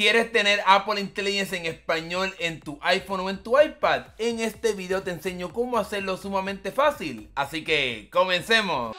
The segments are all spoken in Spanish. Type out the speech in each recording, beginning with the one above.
¿Quieres tener Apple Intelligence en español en tu iPhone o en tu iPad? En este video te enseño cómo hacerlo sumamente fácil, así que comencemos.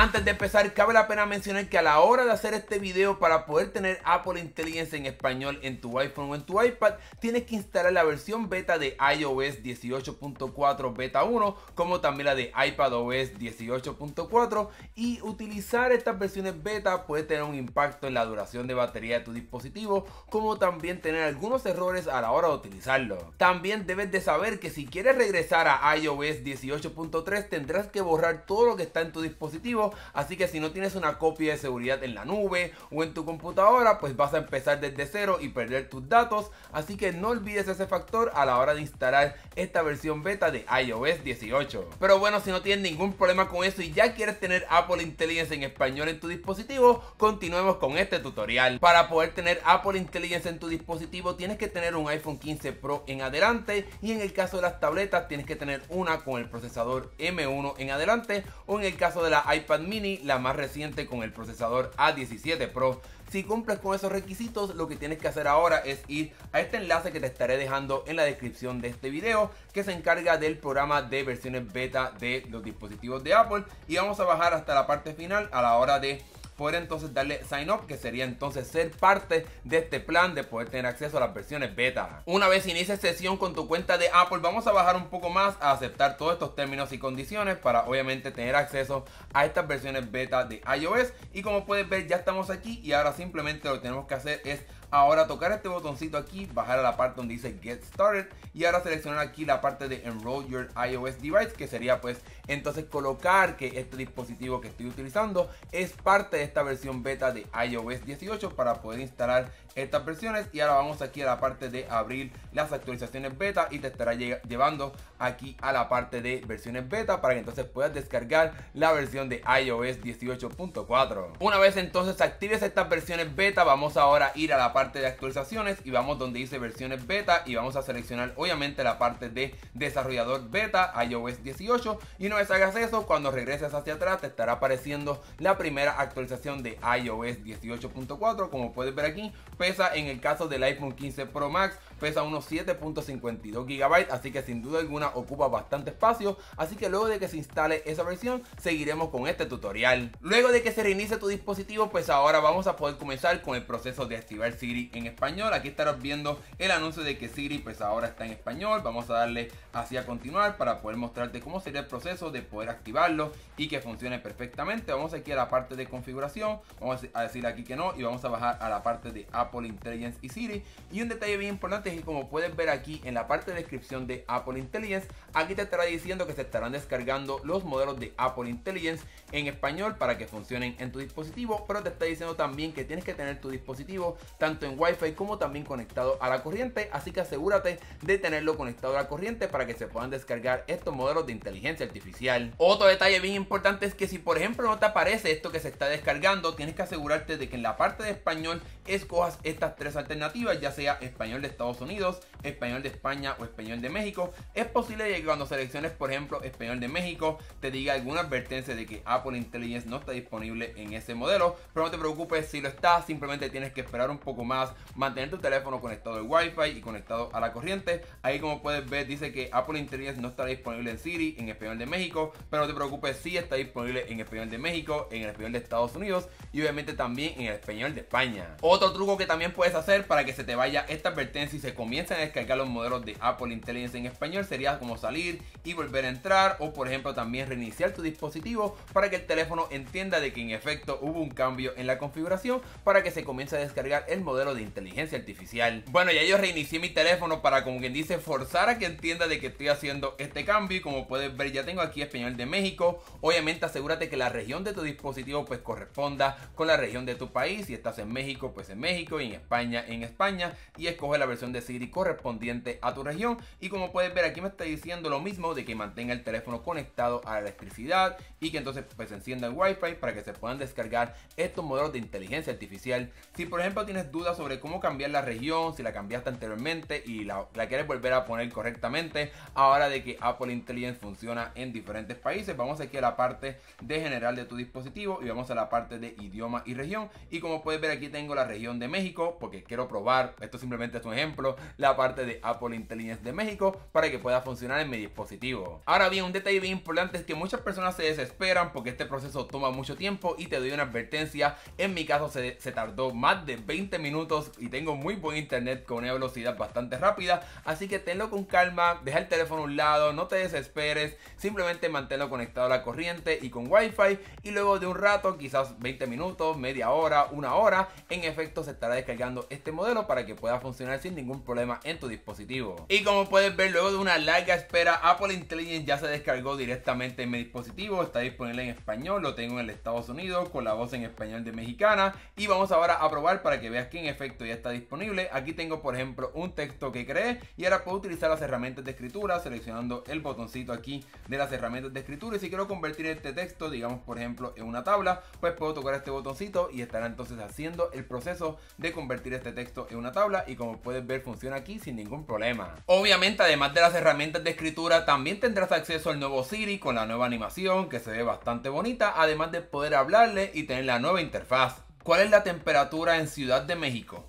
Antes de empezar, cabe la pena mencionar que a la hora de hacer este video para poder tener Apple Intelligence en español en tu iPhone o en tu iPad, tienes que instalar la versión beta de iOS 18.4 beta 1, como también la de iPadOS 18.4 y utilizar estas versiones beta puede tener un impacto en la duración de batería de tu dispositivo, como también tener algunos errores a la hora de utilizarlo. También debes de saber que si quieres regresar a iOS 18.3 tendrás que borrar todo lo que está en tu dispositivo Así que si no tienes una copia de seguridad en la nube o en tu computadora, pues vas a empezar desde cero y perder tus datos. Así que no olvides ese factor a la hora de instalar esta versión beta de iOS 18. Pero bueno, si no tienes ningún problema con eso y ya quieres tener Apple Intelligence en español en tu dispositivo, continuemos con este tutorial. Para poder tener Apple Intelligence en tu dispositivo, tienes que tener un iPhone 15 Pro en adelante y en el caso de las tabletas tienes que tener una con el procesador M1 en adelante o en el caso de la iPad mini, la más reciente con el procesador A17 Pro. Si cumples con esos requisitos, lo que tienes que hacer ahora es ir a este enlace que te estaré dejando en la descripción de este video, que se encarga del programa de versiones beta de los dispositivos de Apple. Y vamos a bajar hasta la parte final a la hora de poder entonces darle sign up, que sería entonces ser parte de este plan de poder tener acceso a las versiones beta. Una vez inicies sesión con tu cuenta de Apple, vamos a bajar un poco más a aceptar todos estos términos y condiciones para obviamente tener acceso a estas versiones beta de iOS. Y como puedes ver, ya estamos aquí y ahora simplemente lo que tenemos que hacer es Ahora tocar este botoncito aquí, bajar a la parte donde dice Get Started y ahora seleccionar aquí la parte de Enroll Your iOS Device, que sería pues entonces colocar que este dispositivo que estoy utilizando es parte de esta versión beta de iOS 18 para poder instalar estas versiones y ahora vamos aquí a la parte de abrir las actualizaciones beta y te estará llevando aquí a la parte de versiones beta para que entonces puedas descargar la versión de iOS 18.4. Una vez entonces actives estas versiones beta, vamos ahora a ir a la parte parte de actualizaciones y vamos donde dice versiones beta y vamos a seleccionar obviamente la parte de desarrollador beta iOS 18 y no vez hagas eso cuando regreses hacia atrás te estará apareciendo la primera actualización de iOS 18.4 como puedes ver aquí pesa en el caso del iPhone 15 Pro Max pesa unos 7.52 GB, así que sin duda alguna ocupa bastante espacio, así que luego de que se instale esa versión, seguiremos con este tutorial. Luego de que se reinicie tu dispositivo, pues ahora vamos a poder comenzar con el proceso de activar Siri en español. Aquí estarás viendo el anuncio de que Siri pues ahora está en español. Vamos a darle así a continuar para poder mostrarte cómo sería el proceso de poder activarlo y que funcione perfectamente. Vamos aquí a la parte de configuración, vamos a decir aquí que no y vamos a bajar a la parte de Apple Intelligence y Siri. Y un detalle bien importante y como puedes ver aquí en la parte de descripción de Apple Intelligence, aquí te estará diciendo que se estarán descargando los modelos de Apple Intelligence en español para que funcionen en tu dispositivo, pero te está diciendo también que tienes que tener tu dispositivo tanto en Wi-Fi como también conectado a la corriente, así que asegúrate de tenerlo conectado a la corriente para que se puedan descargar estos modelos de inteligencia artificial. Otro detalle bien importante es que si por ejemplo no te aparece esto que se está descargando, tienes que asegurarte de que en la parte de español escojas estas tres alternativas, ya sea español de Estados Unidos, español de España o español de México. Es posible que cuando selecciones, por ejemplo, español de México, te diga alguna advertencia de que Apple Intelligence no está disponible en ese modelo, pero no te preocupes si lo está, simplemente tienes que esperar un poco más, mantener tu teléfono conectado al Wi-Fi y conectado a la corriente. Ahí como puedes ver dice que Apple Intelligence no está disponible en Siri en español de México, pero no te preocupes si está disponible en español de México, en el español de Estados Unidos y obviamente también en el español de España. Otro truco que también puedes hacer para que se te vaya esta advertencia y se comienzan a descargar los modelos de Apple Intelligence en español sería como salir y volver a entrar o por ejemplo también reiniciar tu dispositivo para que el teléfono entienda de que en efecto hubo un cambio en la configuración para que se comience a descargar el modelo de inteligencia artificial. Bueno ya yo reinicié mi teléfono para como quien dice forzar a que entienda de que estoy haciendo este cambio y como puedes ver ya tengo aquí español de México. Obviamente asegúrate que la región de tu dispositivo pues corresponda con la región de tu país. Si estás en México pues en México y en España en España y escoge la versión de Seguir correspondiente a tu región y como puedes ver aquí me está diciendo lo mismo de que mantenga el teléfono conectado a la electricidad y que entonces pues encienda el wifi para que se puedan descargar estos modelos de inteligencia artificial si por ejemplo tienes dudas sobre cómo cambiar la región si la cambiaste anteriormente y la quieres volver a poner correctamente ahora de que Apple Intelligence funciona en diferentes países vamos aquí a la parte de general de tu dispositivo y vamos a la parte de idioma y región y como puedes ver aquí tengo la región de México porque quiero probar esto simplemente es un ejemplo la parte de Apple Intelligence de México para que pueda funcionar en mi dispositivo. Ahora bien, un detalle bien importante es que muchas personas se desesperan porque este proceso toma mucho tiempo y te doy una advertencia. En mi caso se, se tardó más de 20 minutos y tengo muy buen internet con una velocidad bastante rápida, así que tenlo con calma, deja el teléfono a un lado, no te desesperes, simplemente manténlo conectado a la corriente y con wifi y luego de un rato, quizás 20 minutos, media hora, una hora, en efecto se estará descargando este modelo para que pueda funcionar sin ningún problema en tu dispositivo. Y como puedes ver, luego de una larga espera, Apple Intelligence ya se descargó directamente en mi dispositivo. Está disponible en español, lo tengo en el Estados Unidos con la voz en español de mexicana. Y vamos ahora a probar para que veas que en efecto ya está disponible. Aquí tengo, por ejemplo, un texto que creé y ahora puedo utilizar las herramientas de escritura seleccionando el botoncito aquí de las herramientas de escritura. Y si quiero convertir este texto, digamos, por ejemplo, en una tabla, pues puedo tocar este botoncito y estará entonces haciendo el proceso de convertir este texto en una tabla. Y como puedes ver, funciona aquí sin ningún problema. Obviamente, además de las herramientas de escritura, también tendrás acceso al nuevo Siri con la nueva animación que se ve bastante bonita, además de poder hablarle y tener la nueva interfaz. ¿Cuál es la temperatura en Ciudad de México?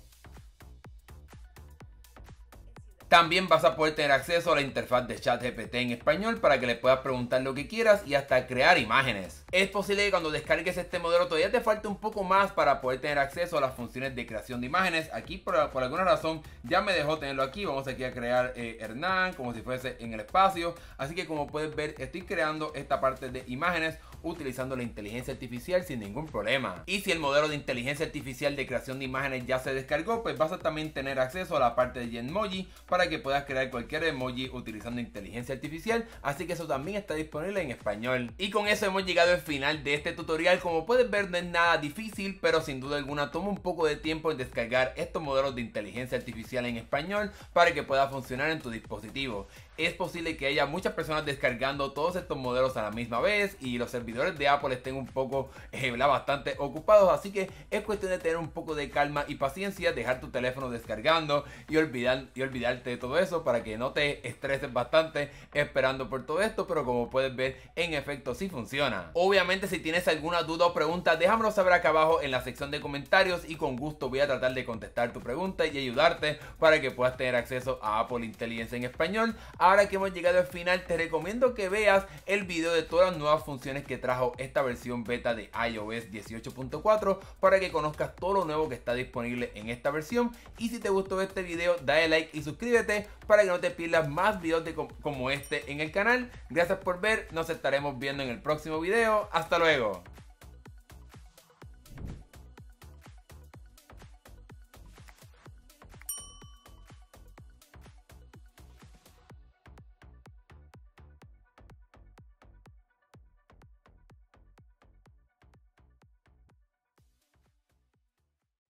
También vas a poder tener acceso a la interfaz de chat GPT en español para que le puedas preguntar lo que quieras y hasta crear imágenes. Es posible que cuando descargues este modelo todavía te falte un poco más para poder tener acceso a las funciones de creación de imágenes. Aquí por, alguna razón ya me dejó tenerlo aquí. Vamos aquí a crear eh, Hernán como si fuese en el espacio. Así que como puedes ver estoy creando esta parte de imágenes utilizando la inteligencia artificial sin ningún problema. Y si el modelo de inteligencia artificial de creación de imágenes ya se descargó, pues vas a también tener acceso a la parte de Genmoji para que puedas crear cualquier emoji utilizando inteligencia artificial, así que eso también está disponible en español. Y con eso hemos llegado al final de este tutorial, como puedes ver no es nada difícil, pero sin duda alguna toma un poco de tiempo en descargar estos modelos de inteligencia artificial en español para que pueda funcionar en tu dispositivo es posible que haya muchas personas descargando todos estos modelos a la misma vez y los servidores de Apple estén un poco, eh, bastante ocupados. Así que es cuestión de tener un poco de calma y paciencia, dejar tu teléfono descargando y, olvidarte de todo eso para que no te estreses bastante esperando por todo esto. Pero como puedes ver, en efecto sí funciona. Obviamente si tienes alguna duda o pregunta, déjamelo saber acá abajo en la sección de comentarios y con gusto voy a tratar de contestar tu pregunta y ayudarte para que puedas tener acceso a Apple Intelligence en español ahora que hemos llegado al final te recomiendo que veas el video de todas las nuevas funciones que trajo esta versión beta de iOS 18.4 para que conozcas todo lo nuevo que está disponible en esta versión y si te gustó este video dale like y suscríbete para que no te pierdas más videos como este en el canal. Gracias por ver, nos estaremos viendo en el próximo video. Hasta luego.